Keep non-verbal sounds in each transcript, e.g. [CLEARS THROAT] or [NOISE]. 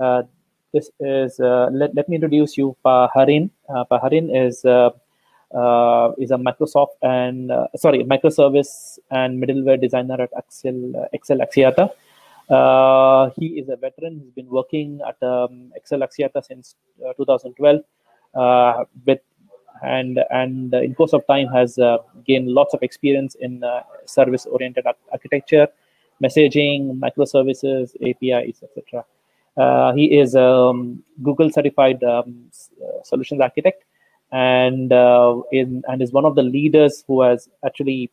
Uh, this is uh, let, let me introduce you Paharin. Uh, Paharin is is a Microsoft and sorry microservice and middleware designer at Excel Excel Axiata. he is a veteran. He's been working at um, Excel Axiata since 2012 with and and in course of time has uh, gained lots of experience in uh, service oriented architecture messaging microservices apis etc uh, he is a um, Google certified um, uh, solutions architect and uh, in, and is one of the leaders who has actually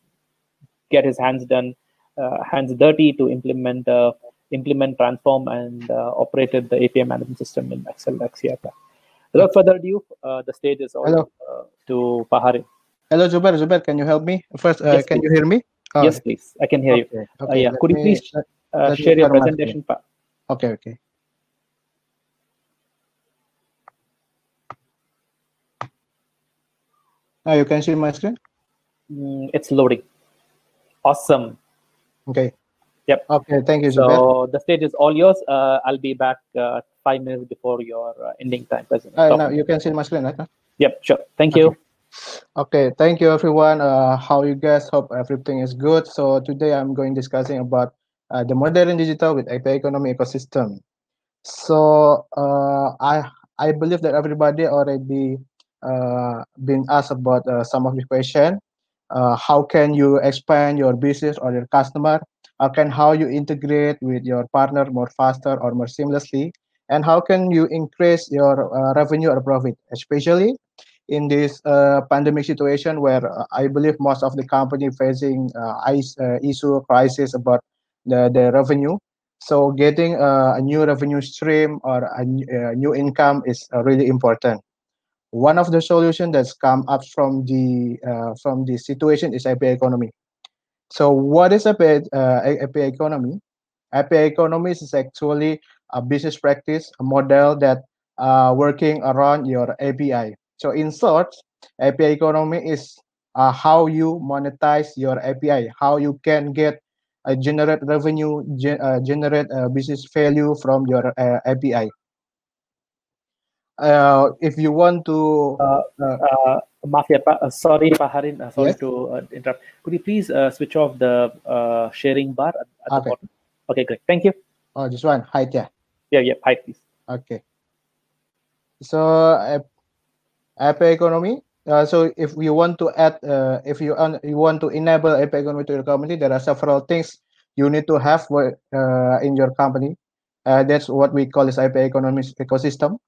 get his hands done, uh, hands dirty to implement uh, implement transform and uh, operated the API management system in Excel Axiata. Without further ado, the stage is over to Pahari. Hello, Zubair. Zubair, can you help me? First, yes, can please. you hear me? Oh. Yes, please. I can hear okay. you. Okay. yeah. Let Could me, you please share your presentation? Part? Okay, okay. Now ah, you can see my screen. Mm, it's loading. Awesome. Okay. Yep. Okay. Thank you. Zubair. So the stage is all yours. Uh, I'll be back uh, five minutes before your uh, ending time. Uh, now you can see my screen, right? Yep. Sure. Thank you. Okay. Okay, thank you everyone. Uh, how you guys hope everything is good. So today I'm going discussing about uh, the modern digital with API economy ecosystem. So uh, I I believe that everybody already uh, being asked about uh, some of the question. Uh, how can you expand your business or your customer? How can how you integrate with your partner more faster or more seamlessly? And how can you increase your revenue or profit, especially in this uh, pandemic situation where uh, I believe most of the company facing uh, ice, issue crisis about the, the revenue. So getting a new revenue stream or a, a new income is really important one of the solution that's come up from the uh, from the situation is API economy. So what is API, uh, API economy? API economy is actually a business practice, a model that uh, working around your API. So in short, API economy is uh, how you monetize your API, how you can get uh, generate revenue, ge- uh, generate uh, business value from your uh, API uh, if you want to uh, uh, mafia pa- uh, sorry paharin uh, sorry yes? to uh, interrupt could you please switch off the sharing bar at, at okay. the bottom okay great thank you oh just one hi there yeah yeah hi please okay so app economy so if you want to add if you, un- you want to enable app economy to your company there are several things you need to have in your company that's what we call this IP economy ecosystem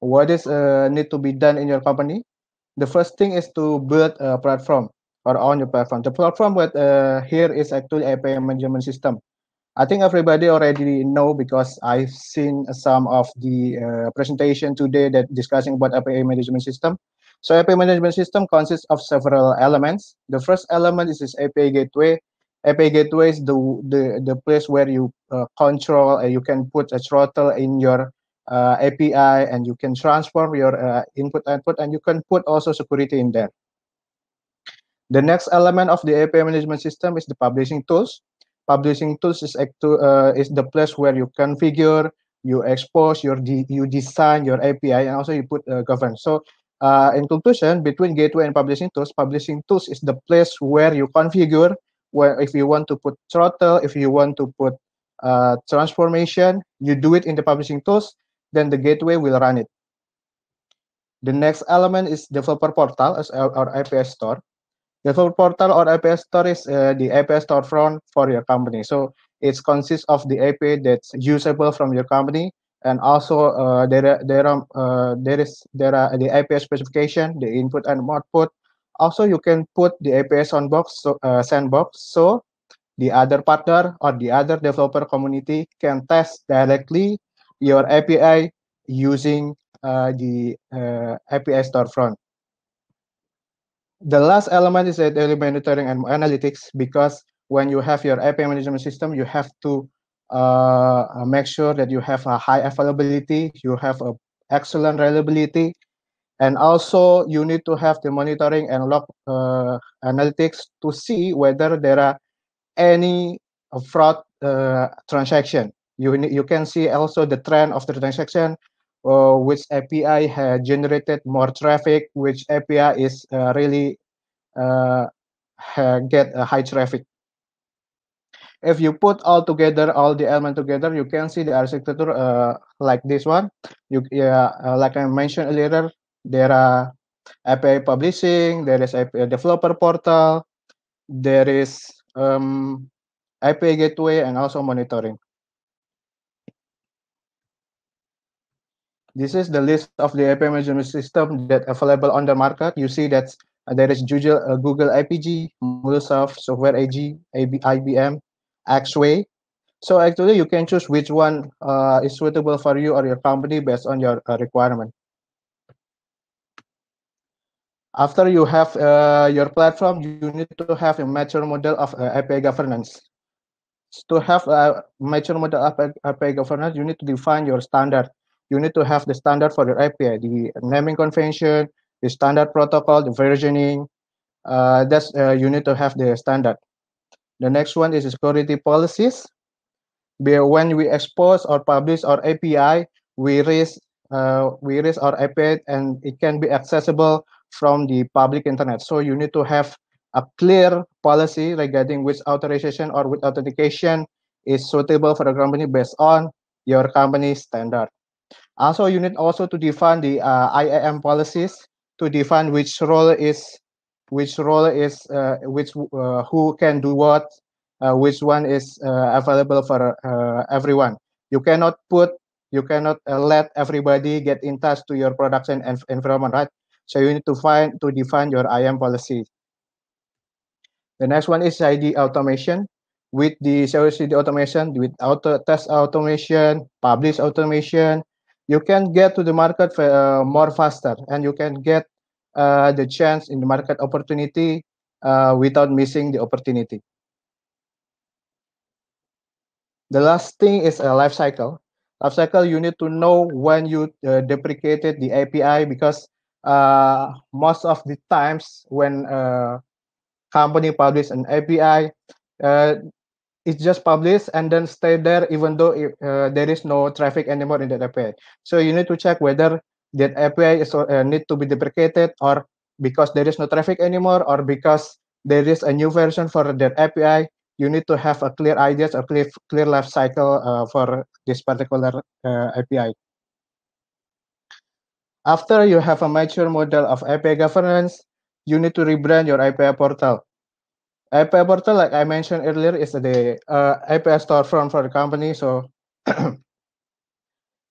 what is uh, need to be done in your company the first thing is to build a platform or on your platform the platform with uh, here is actually a payment management system i think everybody already know because i've seen some of the uh, presentation today that discussing about API management system so API management system consists of several elements the first element is this API gateway API gateway is the, the, the place where you uh, control you can put a throttle in your uh, API and you can transform your uh, input output and you can put also security in there. The next element of the API management system is the publishing tools. Publishing tools is, uh, is the place where you configure, you expose, your de you design your API, and also you put uh, govern. So uh, in conclusion, between gateway and publishing tools, publishing tools is the place where you configure, where if you want to put throttle, if you want to put uh, transformation, you do it in the publishing tools then the gateway will run it. The next element is developer portal or IPS APS store. Developer portal or APS store is uh, the API storefront for your company. So it consists of the API that's usable from your company, and also uh, there there are uh, there is there are the IPS specification, the input and output. Also, you can put the on box so, uh, sandbox so the other partner or the other developer community can test directly your API using uh, the uh, API storefront. The last element is daily monitoring and analytics because when you have your API management system, you have to uh, make sure that you have a high availability, you have a excellent reliability, and also you need to have the monitoring and log uh, analytics to see whether there are any fraud uh, transaction you you can see also the trend of the transaction uh, which api had generated more traffic which api is uh, really uh, get a high traffic if you put all together all the element together you can see the architecture uh, like this one you yeah uh, like i mentioned earlier there are api publishing there is api developer portal there is um, API gateway and also monitoring. This is the list of the API management system that available on the market. You see that uh, there is Google, uh, Google IPG, Microsoft, Software AG, AB, IBM, Axway. So actually, you can choose which one uh, is suitable for you or your company based on your uh, requirement. After you have uh, your platform, you need to have a mature model of uh, API governance. To have a mature model of API governance, you need to define your standard you need to have the standard for your API, the naming convention, the standard protocol, the versioning. Uh, that's uh, you need to have the standard. The next one is security policies. When we expose or publish our API, we raise uh, we raise our API and it can be accessible from the public internet. So you need to have a clear policy regarding which authorization or which authentication is suitable for a company based on your company's standard. Also, you need also to define the uh, IAM policies to define which role is which role is uh, which uh, who can do what, uh, which one is uh, available for uh, everyone. You cannot put you cannot let everybody get in touch to your production environment, right? So you need to find to define your IAM policy. The next one is ID automation with the service CD automation, with auto test automation, publish automation, you can get to the market uh, more faster and you can get uh, the chance in the market opportunity uh, without missing the opportunity. The last thing is a life cycle. Life cycle, you need to know when you uh, deprecated the API because uh, most of the times when uh, a company publishes an API, uh, it's just published and then stay there even though it, uh, there is no traffic anymore in that API. So you need to check whether that API is uh, need to be deprecated or because there is no traffic anymore or because there is a new version for that API. You need to have a clear ideas or clear clear life cycle uh, for this particular uh, API. After you have a mature model of API governance, you need to rebrand your API portal IPA portal, like I mentioned earlier, is the uh, IPA storefront for the company. So, [CLEARS THROAT]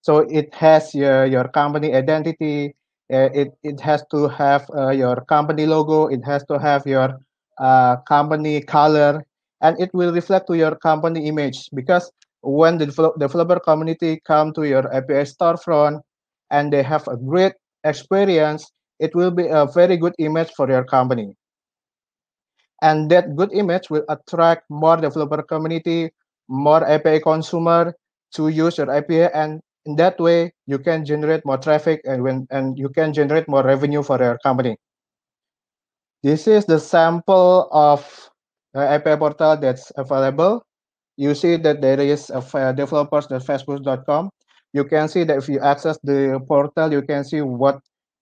so it has your your company identity. Uh, it it has to have uh, your company logo. It has to have your uh, company color, and it will reflect to your company image. Because when the developer community come to your API storefront and they have a great experience, it will be a very good image for your company and that good image will attract more developer community more api consumer to use your api and in that way you can generate more traffic and when and you can generate more revenue for your company this is the sample of the api portal that's available you see that there is a uh, developers.facebook.com you can see that if you access the portal you can see what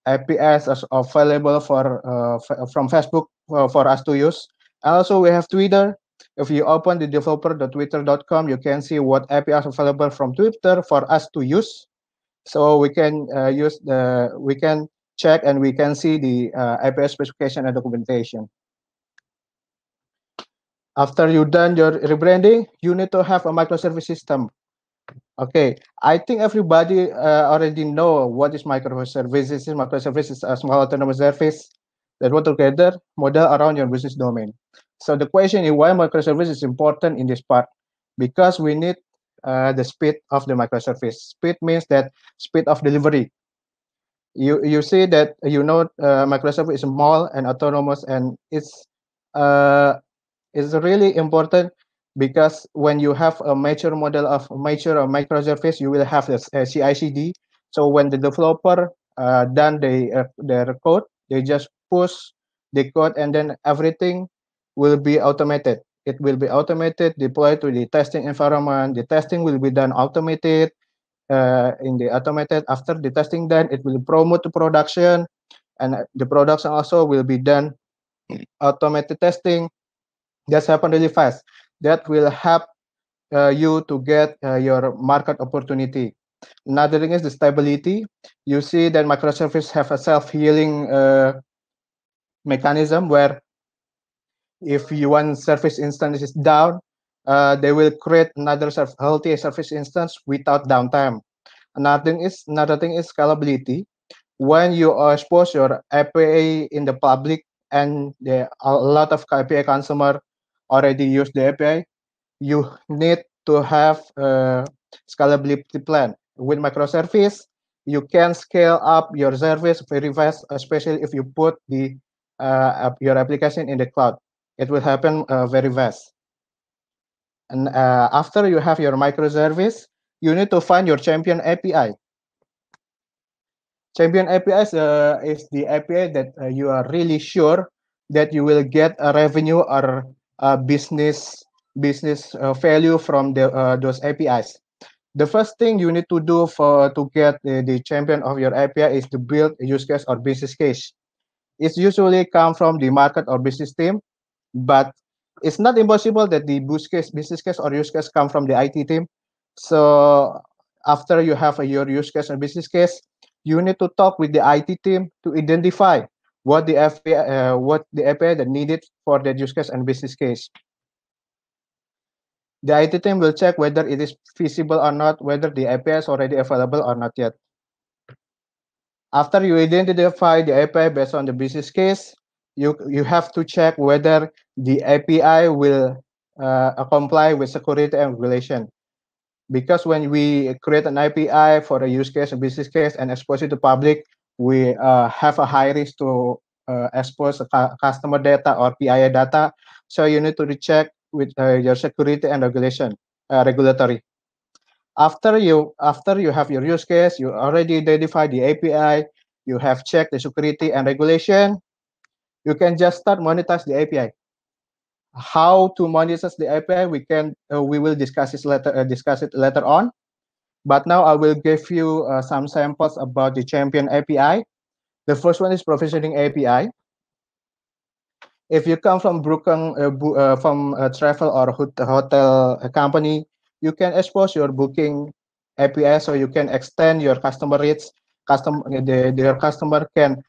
APIs are available for uh, from Facebook uh, for us to use. Also, we have Twitter. If you open the developer.twitter.com, you can see what APIs available from Twitter for us to use. So we can uh, use the we can check and we can see the uh, API specification and documentation. After you done your rebranding, you need to have a microservice system. Okay, I think everybody uh, already know what is microservices. Microservices is a uh, small autonomous service that work together, model around your business domain. So the question is why microservices is important in this part? Because we need uh, the speed of the microservice. Speed means that speed of delivery. You you see that you know uh, microservice is small and autonomous, and it's uh, it's really important because when you have a mature model of mature uh, or you will have a, a uh, CI/CD. So when the developer uh, done the, uh, their code, they just push the code, and then everything will be automated. It will be automated, deployed to the testing environment. The testing will be done automated. Uh, in the automated after the testing done, it will promote to production, and uh, the production also will be done automated testing. That's happened really fast that will help uh, you to get uh, your market opportunity. Another thing is the stability. You see that microservices have a self-healing uh, mechanism where if one service instance is down, uh, they will create another healthy service instance without downtime. Another thing is another thing is scalability. When you expose your API in the public and there are a lot of API consumer already use the API, you need to have a scalability plan. With microservice, you can scale up your service very fast, especially if you put the uh, your application in the cloud. It will happen uh, very fast. And uh, after you have your microservice, you need to find your champion API. Champion API uh, is the API that uh, you are really sure that you will get a revenue or uh, business business uh, value from the, uh, those APIs. The first thing you need to do for to get the champion of your API is to build a use case or business case. It's usually come from the market or business team, but it's not impossible that the business case, business case or use case come from the IT team. So after you have a, your use case or business case, you need to talk with the IT team to identify what the API, uh, what the API that needed for the use case and business case. The IT team will check whether it is feasible or not, whether the API is already available or not yet. After you identify the API based on the business case, you, you have to check whether the API will uh, comply with security and regulation. Because when we create an API for a use case, a business case, and expose it to public, we uh, have a high risk to uh, expose customer data or PII data. So you need to check with uh, your security and regulation uh, regulatory. After you after you have your use case, you already identify the API, you have checked the security and regulation. You can just start monetize the API. How to monetize the API? We can uh, we will discuss it later uh, discuss it later on. But now I will give you uh, some samples about the Champion API. The first one is provisioning API. If you come from Brooklyn, uh, uh from a uh, travel or hotel uh, company, you can expose your booking API so you can extend your customer reach. Custom, the, your customer can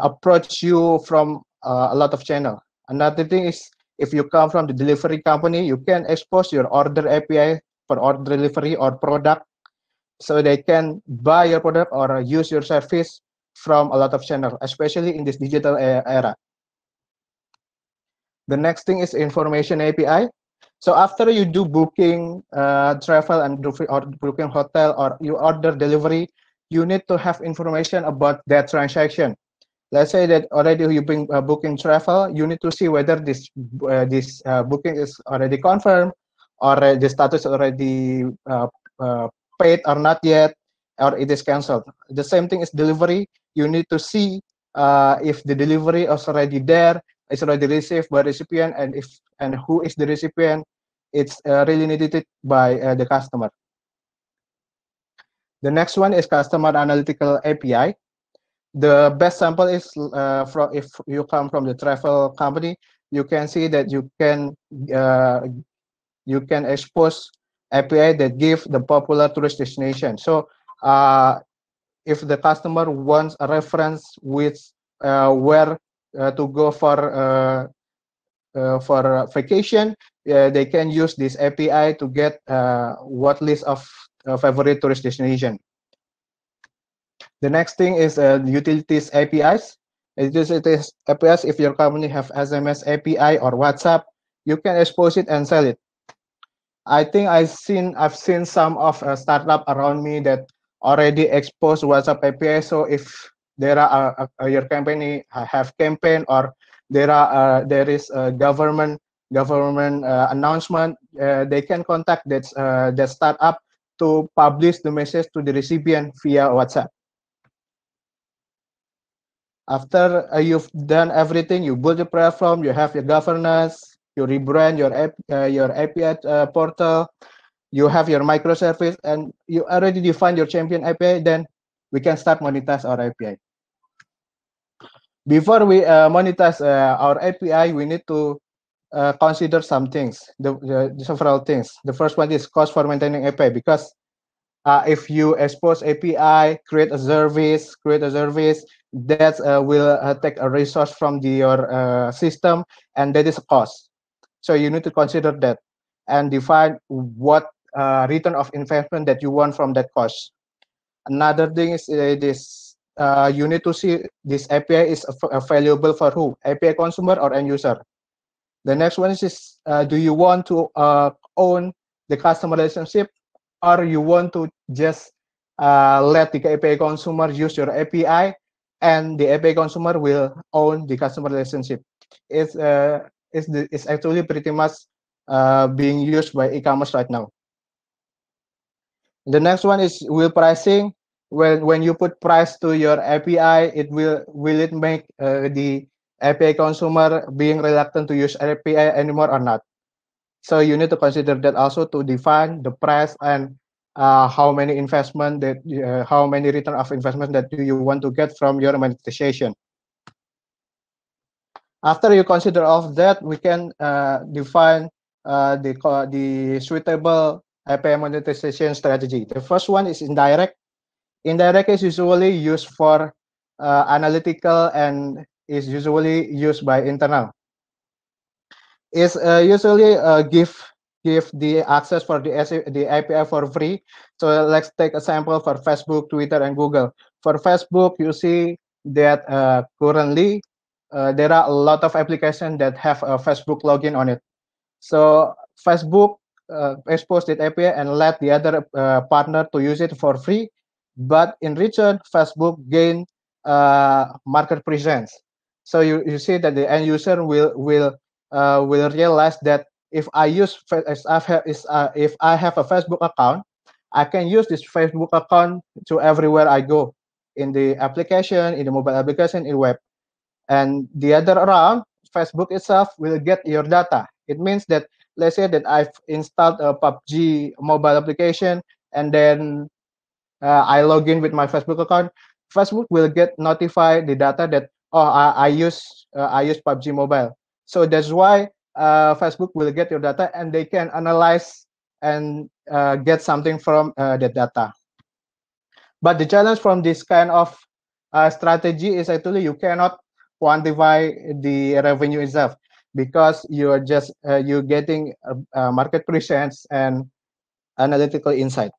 approach you from a lot of channel. Another thing is if you come from the delivery company, you can expose your order API for order delivery or product so they can buy your product or use your service from a lot of channels, especially in this digital era. The next thing is information API. So after you do booking uh, travel and or booking hotel or you order delivery, you need to have information about that transaction. Let's say that already you bring uh, booking travel, you need to see whether this uh, this uh, booking is already confirmed or uh, the status already uh, paid or not yet or it is cancelled the same thing is delivery you need to see uh, if the delivery is already there it's already received by recipient and if and who is the recipient it's uh, really by uh, the customer the next one is customer analytical api the best sample is uh, from if you come from the travel company you can see that you can uh, you can expose API that give the popular tourist destination. So uh, if the customer wants a reference with uh, where uh, to go for uh, uh, for vacation, uh, they can use this API to get what list of favorite tourist destination. The next thing is utilities APIs. It is APIs, if your company have SMS API or WhatsApp, you can expose it and sell it. I think I've seen I've seen some of a startup around me that already exposed WhatsApp API. So if there are your company have campaign or there are uh, there is a government government uh, announcement, uh, they can contact that that startup to publish the message to the recipient via WhatsApp. After you've done everything, you build the platform, you have your governance, you rebrand your app uh, your api uh, portal you have your microservice and you already define your champion api then we can start monetize our api before we uh, monetize uh, our api we need to uh, consider some things the, the, several things the first one is cost for maintaining api because uh, if you expose api create a service create a service that uh, will uh, take a resource from the, your uh, system and that is a cost so you need to consider that and define what uh, return of investment that you want from that cost. Another thing is uh, this uh, you need to see this API is available for who? API consumer or end user? The next one is, uh, do you want to uh, own the customer relationship or you want to just uh, let the API consumer use your API and the API consumer will own the customer relationship. It's uh, is the, is actually pretty much uh, being used by e-commerce right now. The next one is will pricing. When when you put price to your API, it will will it make uh, the API consumer being reluctant to use API anymore or not? So you need to consider that also to define the price and uh, how many investment that uh, how many return of investment that you want to get from your monetization after you consider of that, we can uh, define uh, the the suitable IPM monetization strategy. The first one is indirect. Indirect is usually used for uh, analytical and is usually used by internal. Is uh, usually uh, give give the access for the the API for free. So let's take a sample for Facebook, Twitter, and Google. For Facebook, you see that uh, currently uh, there are a lot of applications that have a Facebook login on it. So Facebook uh, exposed the API and let the other uh, partner to use it for free. But in return, Facebook gain uh, market presence. So you, you see that the end user will will uh, will realize that if I use if I have, uh, if I have a Facebook account, I can use this Facebook account to everywhere I go in the application, in the mobile application, in web and the other round facebook itself will get your data it means that let's say that i've installed a pubg mobile application and then uh, i log in with my facebook account facebook will get notified the data that oh i, I use uh, i use pubg mobile so that's why uh, facebook will get your data and they can analyze and uh, get something from uh, the data but the challenge from this kind of uh, strategy is actually you cannot quantify the revenue itself because you're just uh, you're getting uh, uh, market presence and analytical insight.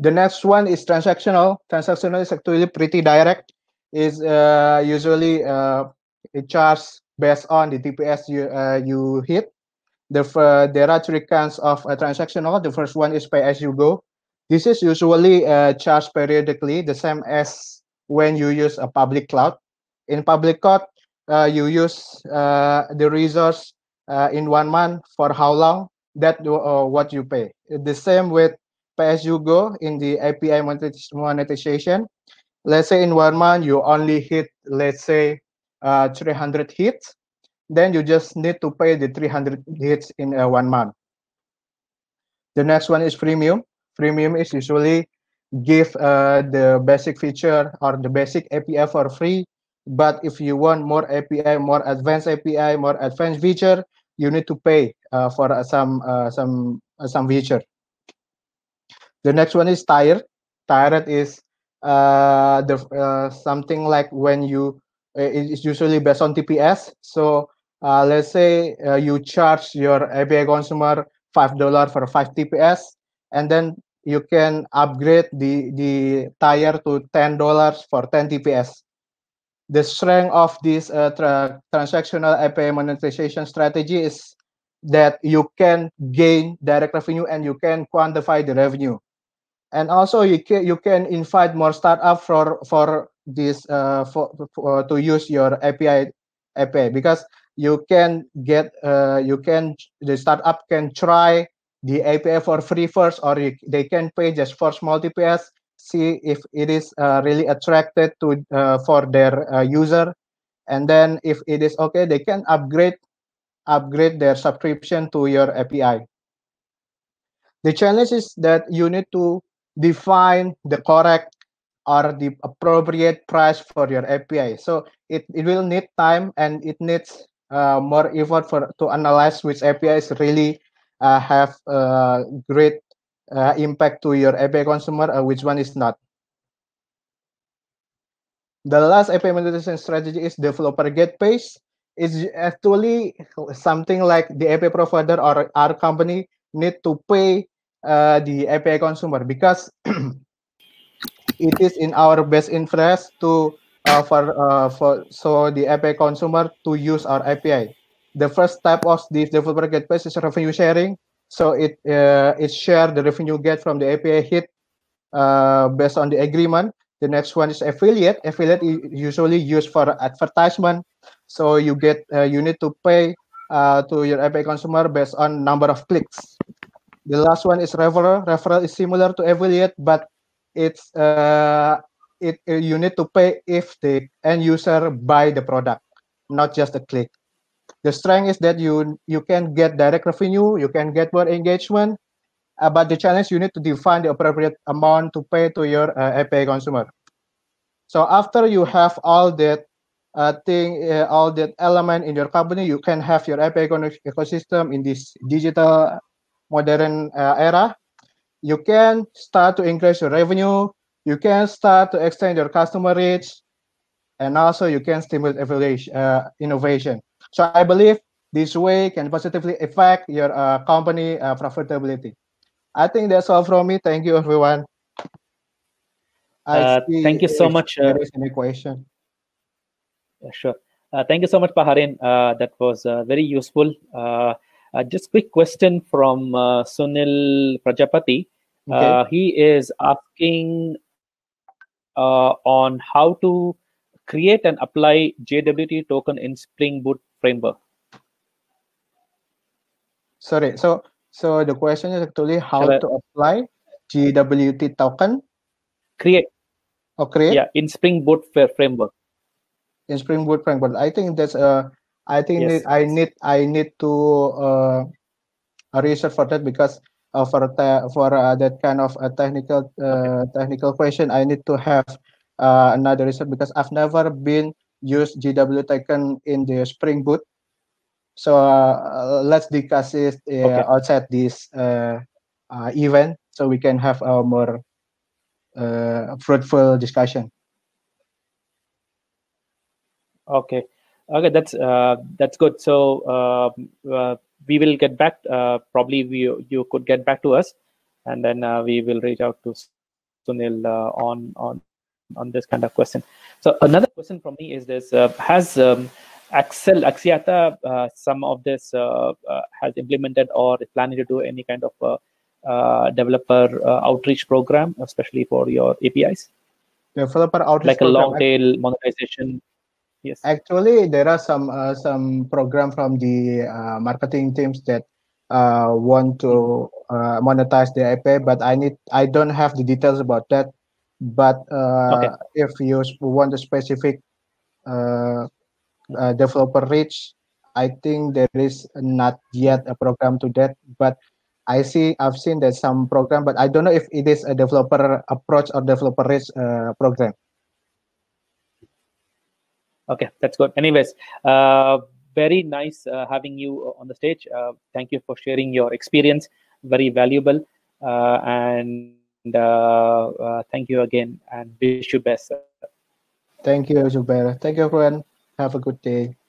The next one is transactional. Transactional is actually pretty direct. Is uh, usually uh, it charges based on the TPS you you hit. The, there are three kinds of transactional. The first one is pay as you go. This is usually charged periodically, the same as when you use a public cloud. In public cloud, uh, you use uh, the resource uh, in one month for how long that uh, what you pay the same with you go in the api monetization let's say in one month you only hit let's say uh, 300 hits then you just need to pay the 300 hits in uh, one month the next one is freemium freemium is usually give uh, the basic feature or the basic API for free. But if you want more API, more advanced API, more advanced feature, you need to pay uh, for uh, some uh, some uh, some feature. The next one is tired. Tired is uh, the something like when you it's usually based on TPS. So let's say you charge your API consumer five dollar for five TPS, and then you can upgrade the the tire to ten dollars for 10 TPS. The strength of this uh, tra transactional API monetization strategy is that you can gain direct revenue and you can quantify the revenue, and also you can you can invite more startup for for this uh, for, for to use your API API because you can get uh, you can the startup can try the API for free first, or you, they can pay just for small ps See if it is uh, really attracted to uh, for their uh, user, and then if it is okay, they can upgrade upgrade their subscription to your API. The challenge is that you need to define the correct or the appropriate price for your API. So it, it will need time and it needs uh, more effort for to analyze which API is really uh, have a great uh, impact to your API consumer, uh, which one is not. The last API monetization strategy is developer get paid. It's actually something like the API provider or our company need to pay uh, the API consumer because [CLEARS THROAT] it is in our best interest to uh, for, uh, for so the API consumer to use our API the first type of this developer gateway is revenue sharing. So it uh, it share the revenue get from the API hit uh, based on the agreement. The next one is affiliate. Affiliate is usually used for advertisement. So you get uh, you need to pay uh, to your API consumer based on number of clicks. The last one is referral. Referral is similar to affiliate, but it's uh, it you need to pay if the end user buy the product, not just a click the strength is that you you can get direct revenue you can get more engagement uh, but the challenge you need to define the appropriate amount to pay to your uh, API consumer so after you have all that uh, thing uh, all that element in your company you can have your API ecosystem in this digital modern uh, era you can start to increase your revenue you can start to extend your customer reach and also you can stimulate uh, innovation so I believe this way can positively affect your uh, company uh, profitability. I think that's all from me. Thank you, everyone. Uh, uh, uh, thank you so much. any question? Sure. thank you so much, Paharin. Uh, that was very useful. just quick question from Sunil Prajapati. Okay. he is asking on how to create and apply JWT token in Spring Boot framework? Sorry, so so the question is actually how Hello. to apply JWT token? Create. Or oh, create? Yeah, in Spring Boot framework. In Spring Boot framework, I think that's uh, I think yes. I need I need to uh, research for that because uh, for for uh, that kind of a uh, technical uh, okay. technical question, I need to have uh, another reason because I've never been used GW Tekken in the Spring Boot. So uh, let's discuss it uh, okay. outside this uh, uh, event so we can have a more fruitful discussion. Okay, okay, that's that's good. So um, we will get back. probably we you could get back to us and then uh, we will reach out to Sunil uh, on on on this kind of question. So another question from me is this: uh, Has um, Axel Axiata uh, some of this uh, uh, has implemented or is planning to do any kind of uh, developer outreach program, especially for your APIs? Developer outreach, like a long tail monetization. Yes. Actually, there are some some program from the marketing teams that uh, want to uh, monetize the API, but I need I don't have the details about that. But uh, okay. if you want a specific uh, uh, developer reach, I think there is not yet a program to that. But I see I've seen that some program, but I don't know if it is a developer approach or developer reach program okay that's good anyways uh, very nice uh, having you on the stage uh, thank you for sharing your experience very valuable and uh, uh, thank you again and wish you best. Thank you, Zubair. Thank you, everyone. Have a good day.